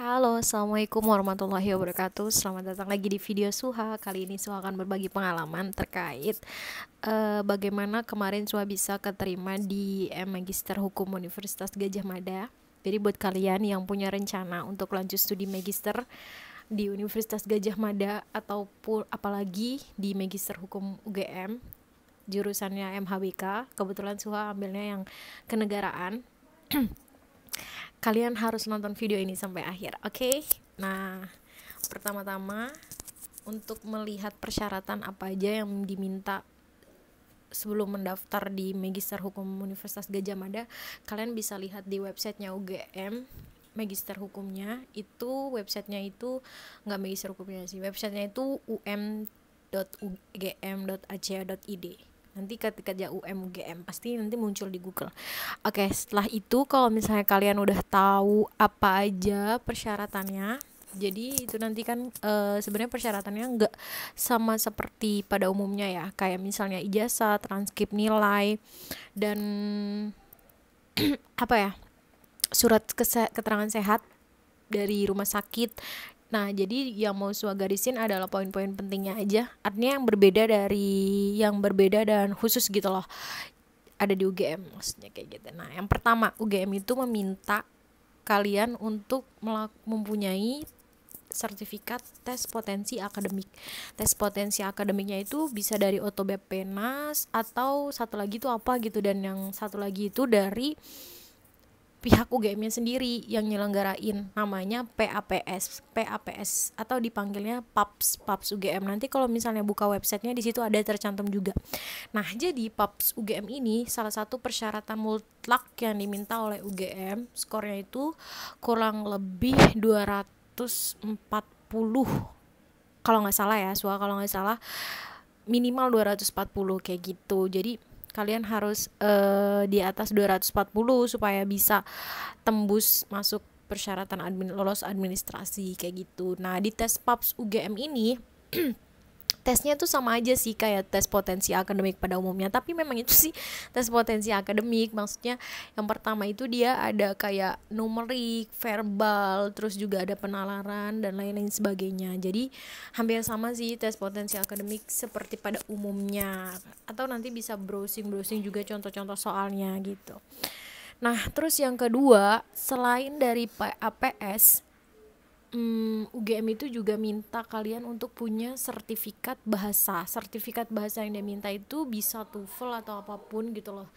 Halo, Assalamualaikum warahmatullahi wabarakatuh Selamat datang lagi di video Suha Kali ini Suha akan berbagi pengalaman terkait uh, Bagaimana kemarin Suha bisa keterima di M. Eh, Magister Hukum Universitas Gajah Mada Jadi buat kalian yang punya rencana untuk lanjut studi Magister Di Universitas Gajah Mada Ataupun apalagi di Magister Hukum UGM Jurusannya mhwk Kebetulan Suha ambilnya yang kenegaraan kalian harus nonton video ini sampai akhir oke okay? nah pertama-tama untuk melihat persyaratan apa aja yang diminta sebelum mendaftar di Magister Hukum Universitas Gajah Mada kalian bisa lihat di websitenya UGM magister hukumnya itu websitenya itu nggak magister hukumnya sih websitenya itu um.ugm.ac.id nanti ketika dia UM UGM pasti nanti muncul di Google. Oke, okay, setelah itu kalau misalnya kalian udah tahu apa aja persyaratannya, jadi itu nanti kan e, sebenarnya persyaratannya nggak sama seperti pada umumnya ya kayak misalnya ijazah transkrip nilai dan apa ya surat keterangan sehat dari rumah sakit Nah, jadi yang mau Sua garisin adalah poin-poin pentingnya aja. Artinya yang berbeda dari yang berbeda dan khusus gitu loh. Ada di UGM maksudnya kayak gitu. Nah, yang pertama UGM itu meminta kalian untuk mempunyai sertifikat tes potensi akademik. Tes potensi akademiknya itu bisa dari Otobep Penas atau satu lagi itu apa gitu dan yang satu lagi itu dari pihak UGM-nya sendiri yang nyelenggarain namanya PAPS PAPS atau dipanggilnya PAPS PAPS UGM nanti kalau misalnya buka websitenya di situ ada tercantum juga nah jadi PAPS UGM ini salah satu persyaratan mutlak yang diminta oleh UGM skornya itu kurang lebih 240 kalau nggak salah ya soal kalau nggak salah minimal 240 kayak gitu jadi kalian harus uh, di atas 240 supaya bisa tembus masuk persyaratan admin lolos administrasi kayak gitu. Nah, di tes PAPS UGM ini tesnya tuh sama aja sih kayak tes potensi akademik pada umumnya tapi memang itu sih tes potensi akademik maksudnya yang pertama itu dia ada kayak numerik verbal terus juga ada penalaran dan lain-lain sebagainya jadi hampir sama sih tes potensi akademik seperti pada umumnya atau nanti bisa browsing browsing juga contoh-contoh soalnya gitu nah terus yang kedua selain dari PAPS hmm, UGM itu juga minta kalian untuk punya sertifikat bahasa. Sertifikat bahasa yang dia minta itu bisa TOEFL atau apapun gitu loh.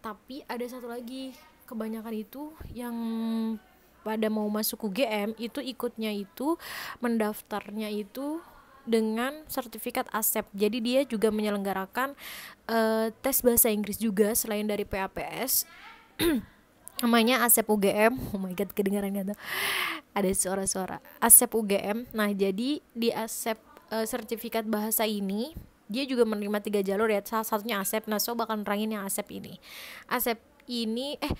Tapi ada satu lagi, kebanyakan itu yang pada mau masuk UGM itu ikutnya itu mendaftarnya itu dengan sertifikat ASEP. Jadi dia juga menyelenggarakan uh, tes bahasa Inggris juga selain dari PAPS. namanya Asep UGM oh my god kedengaran gak tuh ada suara-suara Asep UGM nah jadi di Asep uh, sertifikat bahasa ini dia juga menerima tiga jalur ya salah satunya Asep nah so bakal nerangin yang Asep ini Asep ini eh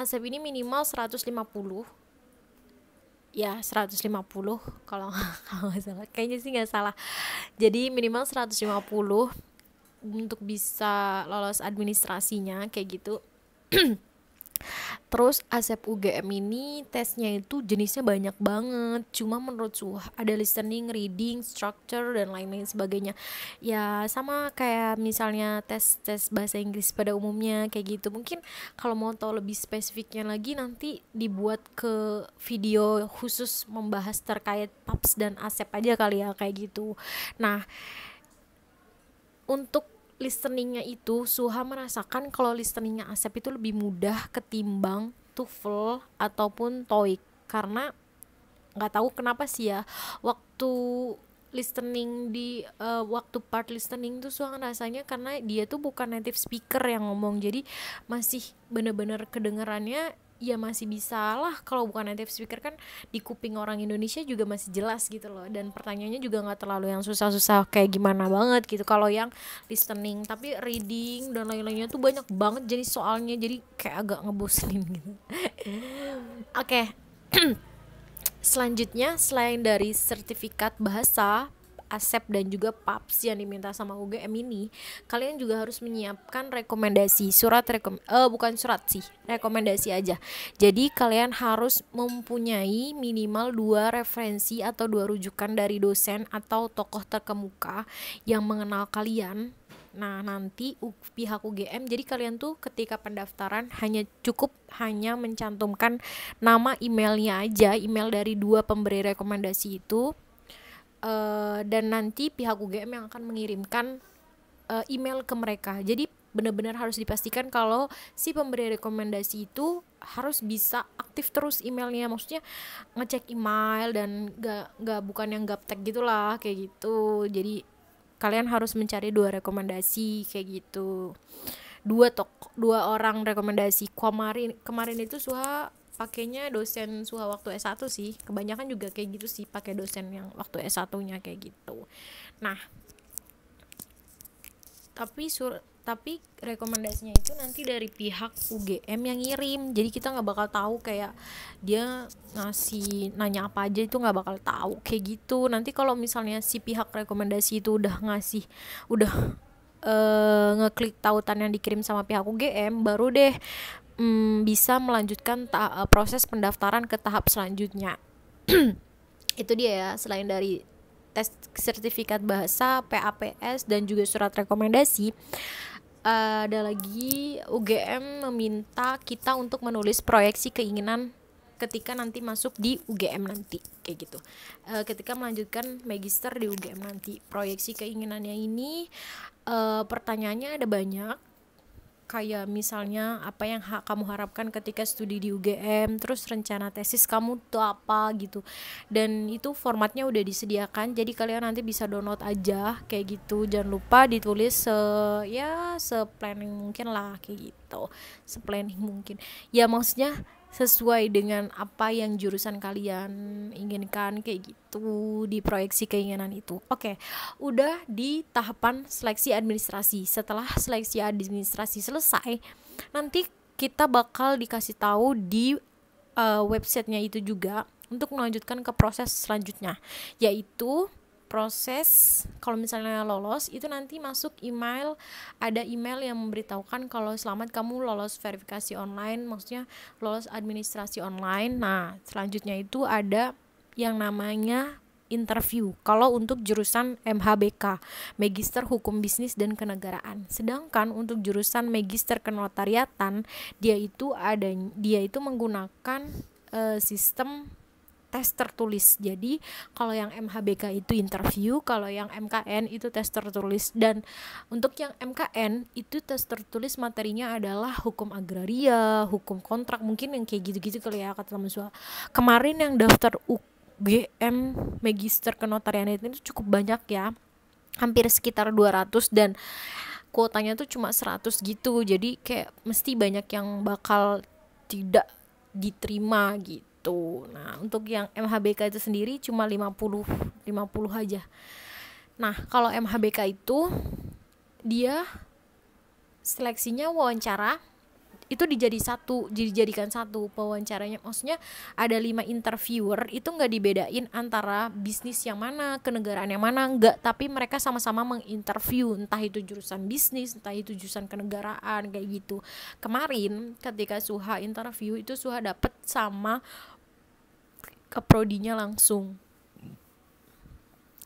Asep ini minimal 150 ya 150 kalau kalau nggak salah kayaknya sih nggak salah jadi minimal 150 untuk bisa lolos administrasinya kayak gitu Terus Asep UGM ini tesnya itu jenisnya banyak banget. Cuma menurut Suha ada listening, reading, structure dan lain-lain sebagainya. Ya sama kayak misalnya tes-tes bahasa Inggris pada umumnya kayak gitu. Mungkin kalau mau tahu lebih spesifiknya lagi nanti dibuat ke video khusus membahas terkait PAPS dan Asep aja kali ya kayak gitu. Nah, untuk listeningnya itu Suha merasakan kalau listeningnya Asep itu lebih mudah ketimbang TOEFL ataupun TOEIC karena nggak tahu kenapa sih ya waktu listening di uh, waktu part listening tuh suang rasanya karena dia tuh bukan native speaker yang ngomong jadi masih bener-bener kedengerannya ya masih bisa lah kalau bukan native speaker kan di kuping orang Indonesia juga masih jelas gitu loh dan pertanyaannya juga nggak terlalu yang susah-susah kayak gimana banget gitu kalau yang listening tapi reading dan lain-lainnya tuh banyak banget jadi soalnya jadi kayak agak ngebosenin gitu hmm. oke okay. selanjutnya selain dari sertifikat bahasa Asep dan juga Paps yang diminta sama UGM ini, kalian juga harus menyiapkan rekomendasi surat rekom eh bukan surat sih, rekomendasi aja. Jadi kalian harus mempunyai minimal dua referensi atau dua rujukan dari dosen atau tokoh terkemuka yang mengenal kalian Nah, nanti pihak UGM jadi kalian tuh ketika pendaftaran hanya cukup hanya mencantumkan nama emailnya aja, email dari dua pemberi rekomendasi itu uh, dan nanti pihak UGM yang akan mengirimkan uh, email ke mereka jadi benar-benar harus dipastikan kalau si pemberi rekomendasi itu harus bisa aktif terus emailnya maksudnya ngecek email dan gak, gak bukan yang gaptek gitulah kayak gitu jadi kalian harus mencari dua rekomendasi kayak gitu dua tok dua orang rekomendasi kemarin kemarin itu suha pakainya dosen suha waktu S1 sih kebanyakan juga kayak gitu sih pakai dosen yang waktu S1 nya kayak gitu nah tapi sur tapi rekomendasinya itu nanti dari pihak UGM yang ngirim jadi kita nggak bakal tahu kayak dia ngasih nanya apa aja itu nggak bakal tahu kayak gitu nanti kalau misalnya si pihak rekomendasi itu udah ngasih udah uh, ngeklik tautan yang dikirim sama pihak UGM baru deh mm, bisa melanjutkan eh, proses pendaftaran ke tahap selanjutnya. itu dia ya, selain dari tes sertifikat bahasa, PAPS dan juga surat rekomendasi, uh, ada lagi UGM meminta kita untuk menulis proyeksi keinginan ketika nanti masuk di UGM nanti kayak gitu Uh, ketika melanjutkan magister di UGM nanti proyeksi keinginannya ini uh, pertanyaannya ada banyak kayak misalnya apa yang ha kamu harapkan ketika studi di UGM terus rencana tesis kamu tuh apa gitu dan itu formatnya udah disediakan jadi kalian nanti bisa download aja kayak gitu jangan lupa ditulis se ya se planning mungkin lah kayak gitu se planning mungkin ya maksudnya sesuai dengan apa yang jurusan kalian inginkan kayak gitu di proyeksi keinginan itu. Oke, okay, udah di tahapan seleksi administrasi. Setelah seleksi administrasi selesai, nanti kita bakal dikasih tahu di uh, websitenya itu juga untuk melanjutkan ke proses selanjutnya, yaitu proses kalau misalnya lolos itu nanti masuk email ada email yang memberitahukan kalau selamat kamu lolos verifikasi online maksudnya lolos administrasi online nah selanjutnya itu ada yang namanya interview kalau untuk jurusan MHBK, Magister Hukum Bisnis dan Kenegaraan. Sedangkan untuk jurusan Magister Kenotariatan, dia itu ada dia itu menggunakan uh, sistem tes tertulis. Jadi kalau yang MHBK itu interview, kalau yang MKN itu tes tertulis dan untuk yang MKN itu tes tertulis materinya adalah hukum agraria, hukum kontrak mungkin yang kayak gitu-gitu kali ya kata mahasiswa. Kemarin yang daftar UGM Magister Kenotarian itu cukup banyak ya. Hampir sekitar 200 dan kuotanya tuh cuma 100 gitu. Jadi kayak mesti banyak yang bakal tidak diterima gitu gitu. Nah, untuk yang MHBK itu sendiri cuma 50 50 aja. Nah, kalau MHBK itu dia seleksinya wawancara itu dijadi satu dijadikan satu pewawancaranya maksudnya ada lima interviewer itu nggak dibedain antara bisnis yang mana kenegaraan yang mana nggak tapi mereka sama-sama menginterview entah itu jurusan bisnis entah itu jurusan kenegaraan kayak gitu kemarin ketika Suha interview itu Suha dapet sama ke prodinya langsung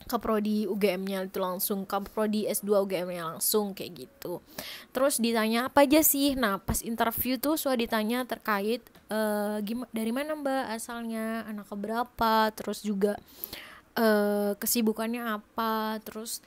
ke prodi UGM-nya itu langsung ke prodi S2 UGM-nya langsung kayak gitu. Terus ditanya apa aja sih? Nah, pas interview tuh suka ditanya terkait uh, eh, gimana dari mana Mbak asalnya, anak berapa, terus juga uh, kesibukannya apa, terus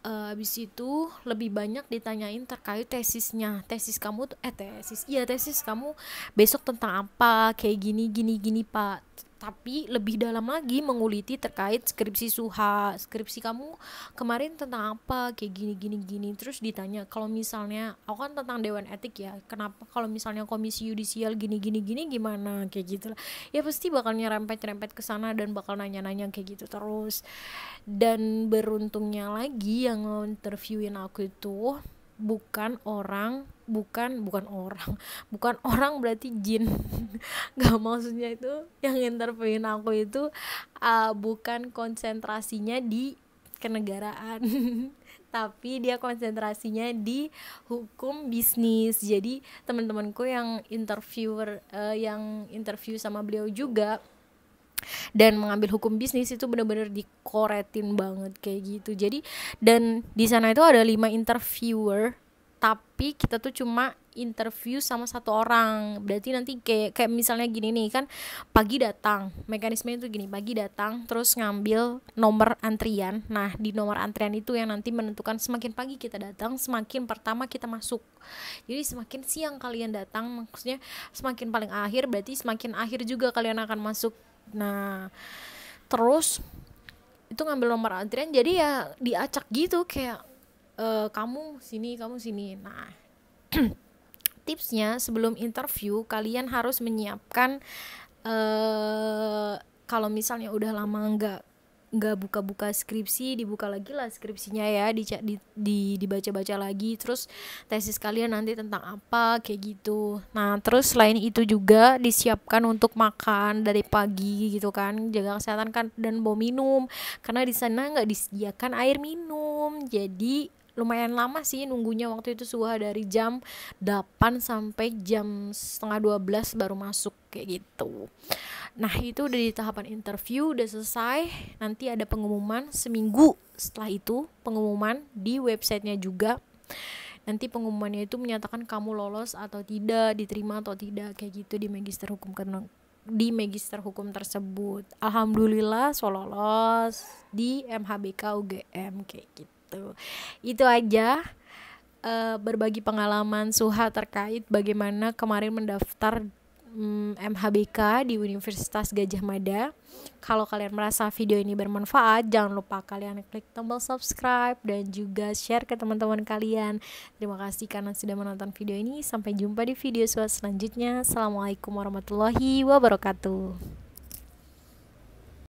uh, eh, habis itu lebih banyak ditanyain terkait tesisnya tesis kamu tuh eh tesis iya tesis kamu besok tentang apa kayak gini gini gini pak tapi lebih dalam lagi menguliti terkait skripsi Suha skripsi kamu kemarin tentang apa kayak gini gini gini terus ditanya kalau misalnya aku kan tentang dewan etik ya kenapa kalau misalnya komisi yudisial gini gini gini gimana kayak gitu lah ya pasti bakal nyerempet nyerempet ke sana dan bakal nanya nanya kayak gitu terus dan beruntungnya lagi yang interviewin aku itu bukan orang bukan bukan orang bukan orang berarti jin gak maksudnya itu yang interviewin aku itu uh, bukan konsentrasinya di kenegaraan tapi dia konsentrasinya di hukum bisnis jadi teman-temanku yang interviewer uh, yang interview sama beliau juga dan mengambil hukum bisnis itu benar-benar dikoretin banget kayak gitu jadi dan di sana itu ada lima interviewer tapi kita tuh cuma interview sama satu orang berarti nanti kayak kayak misalnya gini nih kan pagi datang mekanisme itu gini pagi datang terus ngambil nomor antrian nah di nomor antrian itu yang nanti menentukan semakin pagi kita datang semakin pertama kita masuk jadi semakin siang kalian datang maksudnya semakin paling akhir berarti semakin akhir juga kalian akan masuk nah terus itu ngambil nomor antrian jadi ya diacak gitu kayak e, kamu sini kamu sini nah tipsnya sebelum interview kalian harus menyiapkan e, kalau misalnya udah lama nggak nggak buka-buka skripsi dibuka lagi lah skripsinya ya di, di, di dibaca-baca lagi terus tesis kalian nanti tentang apa kayak gitu nah terus selain itu juga disiapkan untuk makan dari pagi gitu kan jaga kesehatan kan dan bawa minum karena di sana nggak disediakan air minum jadi lumayan lama sih nunggunya waktu itu Suha dari jam 8 sampai jam setengah 12 baru masuk kayak gitu nah itu udah di tahapan interview udah selesai nanti ada pengumuman seminggu setelah itu pengumuman di websitenya juga nanti pengumumannya itu menyatakan kamu lolos atau tidak diterima atau tidak kayak gitu di magister hukum karena di magister hukum tersebut alhamdulillah so lolos di MHBK UGM kayak gitu gitu itu aja uh, berbagi pengalaman Suha terkait bagaimana kemarin mendaftar um, mm, MHBK di Universitas Gajah Mada kalau kalian merasa video ini bermanfaat jangan lupa kalian klik tombol subscribe dan juga share ke teman-teman kalian terima kasih karena sudah menonton video ini sampai jumpa di video selanjutnya assalamualaikum warahmatullahi wabarakatuh